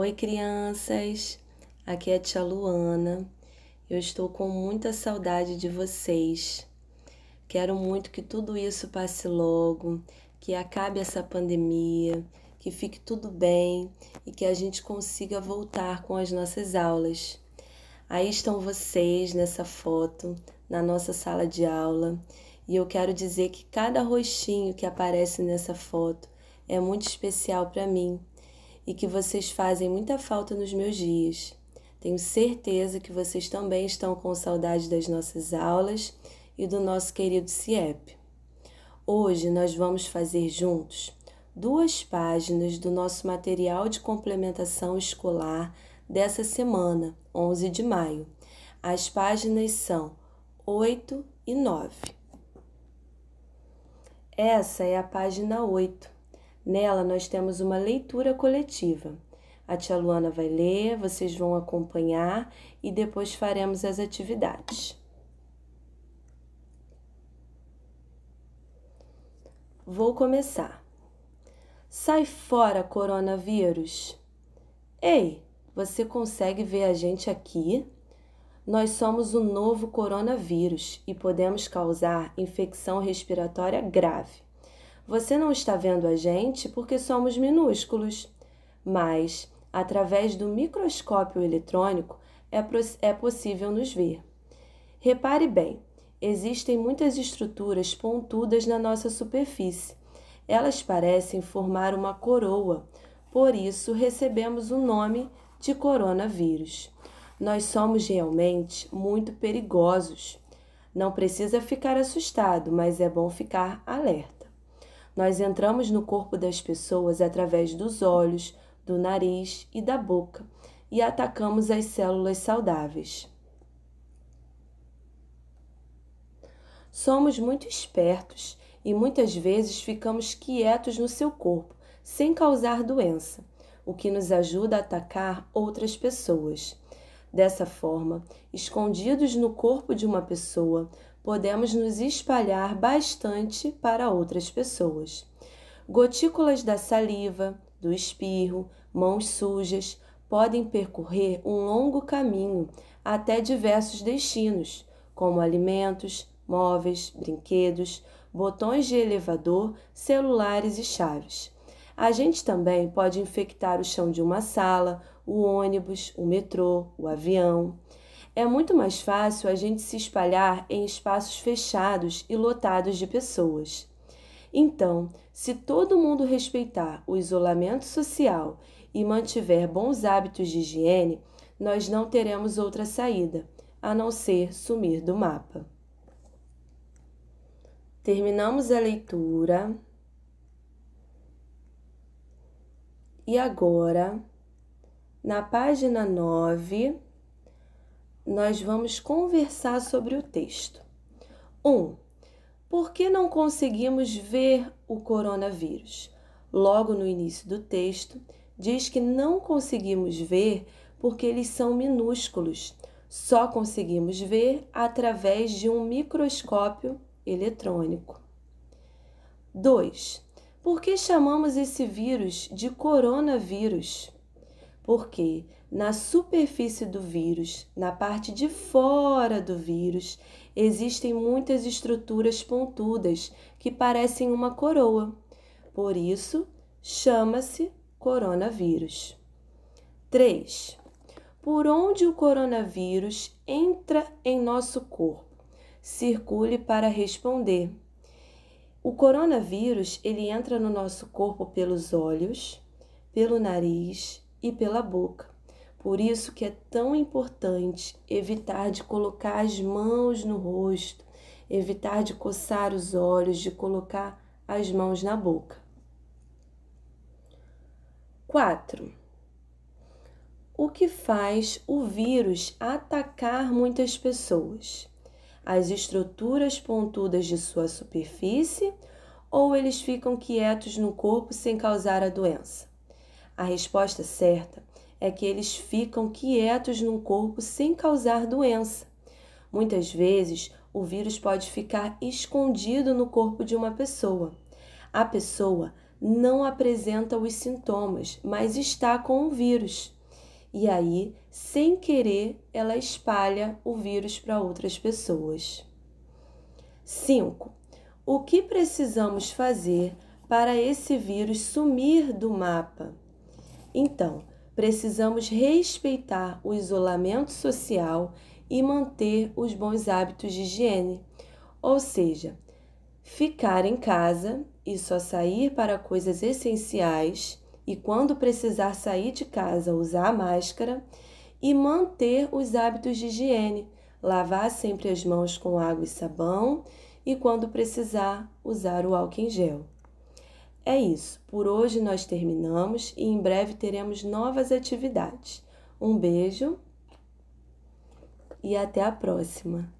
Oi, crianças! Aqui é a tia Luana. Eu estou com muita saudade de vocês. Quero muito que tudo isso passe logo, que acabe essa pandemia, que fique tudo bem e que a gente consiga voltar com as nossas aulas. Aí estão vocês nessa foto, na nossa sala de aula, e eu quero dizer que cada rostinho que aparece nessa foto é muito especial para mim e que vocês fazem muita falta nos meus dias. Tenho certeza que vocês também estão com saudade das nossas aulas e do nosso querido CIEP. Hoje nós vamos fazer juntos duas páginas do nosso material de complementação escolar dessa semana, 11 de maio. As páginas são 8 e 9. Essa é a página 8 Nela nós temos uma leitura coletiva. A tia Luana vai ler, vocês vão acompanhar e depois faremos as atividades. Vou começar. Sai fora, coronavírus! Ei, você consegue ver a gente aqui? Nós somos o novo coronavírus e podemos causar infecção respiratória grave. Você não está vendo a gente porque somos minúsculos, mas através do microscópio eletrônico é, é possível nos ver. Repare bem, existem muitas estruturas pontudas na nossa superfície. Elas parecem formar uma coroa, por isso recebemos o nome de coronavírus. Nós somos realmente muito perigosos. Não precisa ficar assustado, mas é bom ficar alerta. Nós entramos no corpo das pessoas através dos olhos, do nariz e da boca e atacamos as células saudáveis. Somos muito espertos e muitas vezes ficamos quietos no seu corpo, sem causar doença, o que nos ajuda a atacar outras pessoas. Dessa forma, escondidos no corpo de uma pessoa, podemos nos espalhar bastante para outras pessoas. Gotículas da saliva, do espirro, mãos sujas podem percorrer um longo caminho até diversos destinos, como alimentos, móveis, brinquedos, botões de elevador, celulares e chaves. A gente também pode infectar o chão de uma sala, o ônibus, o metrô, o avião. É muito mais fácil a gente se espalhar em espaços fechados e lotados de pessoas. Então, se todo mundo respeitar o isolamento social e mantiver bons hábitos de higiene, nós não teremos outra saída a não ser sumir do mapa. Terminamos a leitura. E agora, na página 9, nós vamos conversar sobre o texto. 1. Um, por que não conseguimos ver o coronavírus? Logo no início do texto, diz que não conseguimos ver porque eles são minúsculos. Só conseguimos ver através de um microscópio eletrônico. 2. Por que chamamos esse vírus de coronavírus? Porque na superfície do vírus, na parte de fora do vírus, existem muitas estruturas pontudas que parecem uma coroa. Por isso, chama-se coronavírus. 3. Por onde o coronavírus entra em nosso corpo? Circule para responder. O coronavírus, ele entra no nosso corpo pelos olhos, pelo nariz e pela boca. Por isso que é tão importante evitar de colocar as mãos no rosto, evitar de coçar os olhos, de colocar as mãos na boca. 4. O que faz o vírus atacar muitas pessoas? As estruturas pontudas de sua superfície ou eles ficam quietos no corpo sem causar a doença? A resposta certa é que eles ficam quietos num corpo sem causar doença. Muitas vezes, o vírus pode ficar escondido no corpo de uma pessoa. A pessoa não apresenta os sintomas, mas está com o vírus. E aí, sem querer, ela espalha o vírus para outras pessoas. 5. O que precisamos fazer para esse vírus sumir do mapa? Então, precisamos respeitar o isolamento social e manter os bons hábitos de higiene, ou seja, ficar em casa e só sair para coisas essenciais e quando precisar sair de casa usar a máscara e manter os hábitos de higiene, lavar sempre as mãos com água e sabão e quando precisar usar o álcool em gel. É isso. Por hoje nós terminamos e em breve teremos novas atividades. Um beijo e até a próxima!